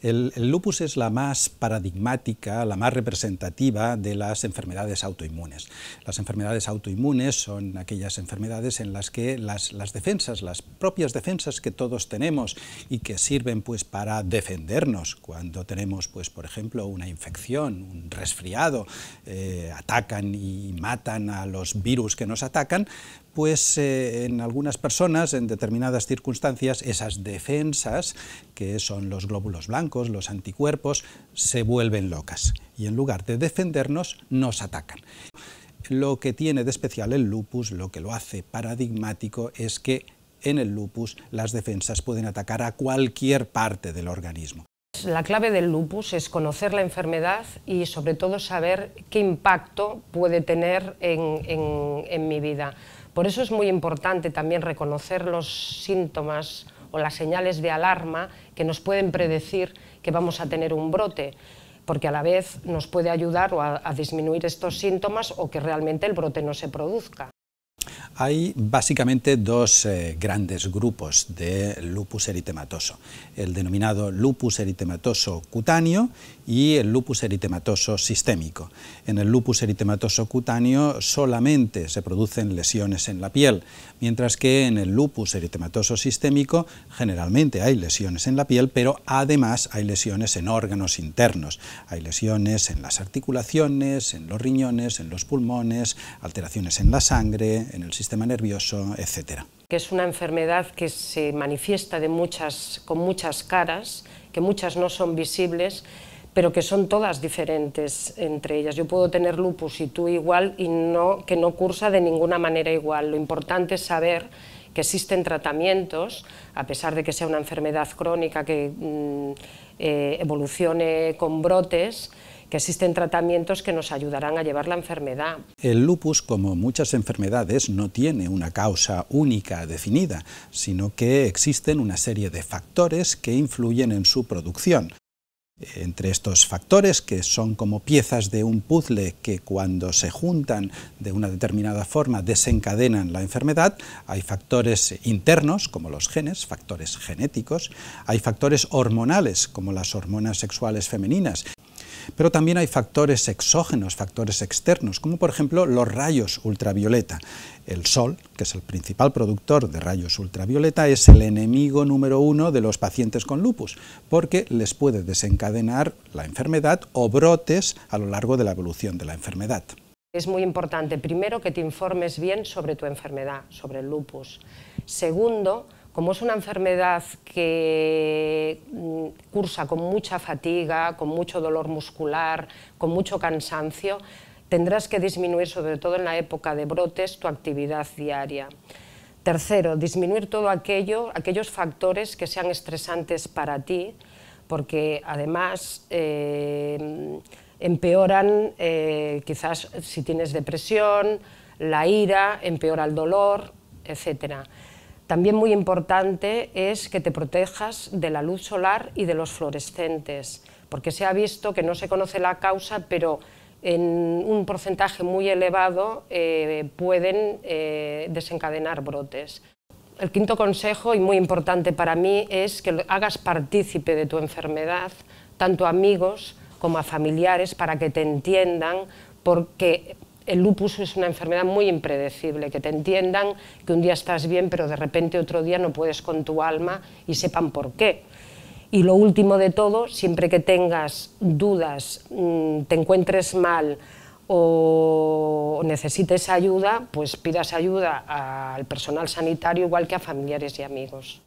El, lupus es la más paradigmática, la más representativa de las enfermedades autoinmunes. Las enfermedades autoinmunes son aquellas enfermedades en las que las, defensas, las propias defensas que todos tenemos y que sirven pues para defendernos cuando tenemos pues por ejemplo una infección, un resfriado, eh, atacan y matan a los virus que nos atacan, pues eh, en algunas personas, en determinadas circunstancias, esas defensas, que son los glóbulos blancos, los anticuerpos, se vuelven locas y en lugar de defendernos nos atacan. Lo que tiene de especial el lupus, lo que lo hace paradigmático, es que en el lupus las defensas pueden atacar a cualquier parte del organismo. La clave del lupus es conocer la enfermedad y sobre todo saber qué impacto puede tener en mi vida. Por eso es muy importante también reconocer los síntomas o las señales de alarma que nos pueden predecir que vamos a tener un brote porque a la vez nos puede ayudar a, a disminuir estos síntomas o que realmente el brote no se produzca. Hay básicamente dos eh, grandes grupos de lupus eritematoso, el denominado lupus eritematoso cutáneo y el lupus eritematoso sistémico. En el lupus eritematoso cutáneo solamente se producen lesiones en la piel, mientras que en el lupus eritematoso sistémico generalmente hay lesiones en la piel, pero además hay lesiones en órganos internos. Hay lesiones en las articulaciones, en los riñones, en los pulmones, alteraciones en la sangre, en el sistema sistema nervioso, etc. Que es una enfermedad que se manifiesta de muchas, con muchas caras, que muchas no son visibles, pero que son todas diferentes entre ellas. Yo puedo tener lupus y tú igual y no, que no cursa de ninguna manera igual. Lo importante es saber que existen tratamientos, a pesar de que sea una enfermedad crónica que mm, eh, evolucione con brotes, que existen tratamientos que nos ayudarán a llevar la enfermedad. El lupus, como muchas enfermedades, no tiene una causa única definida, sino que existen una serie de factores que influyen en su producción. Entre estos factores, que son como piezas de un puzzle que cuando se juntan de una determinada forma desencadenan la enfermedad, hay factores internos, como los genes, factores genéticos, hay factores hormonales, como las hormonas sexuales femeninas, pero también hay factores exógenos, factores externos, como por ejemplo los rayos ultravioleta. El Sol, que es el principal productor de rayos ultravioleta, es el enemigo número uno de los pacientes con lupus, porque les puede desencadenar la enfermedad o brotes a lo largo de la evolución de la enfermedad. Es muy importante, primero, que te informes bien sobre tu enfermedad, sobre el lupus. Segundo, como es una enfermedad que cursa con mucha fatiga, con mucho dolor muscular, con mucho cansancio, tendrás que disminuir, sobre todo en la época de brotes, tu actividad diaria. Tercero, disminuir todo aquello, aquellos factores que sean estresantes para ti, porque además eh, empeoran, eh, quizás si tienes depresión, la ira, empeora el dolor, etcétera. También muy importante es que te protejas de la luz solar y de los fluorescentes, porque se ha visto que no se conoce la causa, pero en un porcentaje muy elevado eh, pueden eh, desencadenar brotes. El quinto consejo, y muy importante para mí, es que hagas partícipe de tu enfermedad, tanto a amigos como a familiares, para que te entiendan, porque el lupus es una enfermedad muy impredecible, que te entiendan que un día estás bien, pero de repente otro día no puedes con tu alma y sepan por qué. Y lo último de todo, siempre que tengas dudas, mm, te encuentres mal o necesites ayuda, pues pidas ayuda al personal sanitario igual que a familiares y amigos.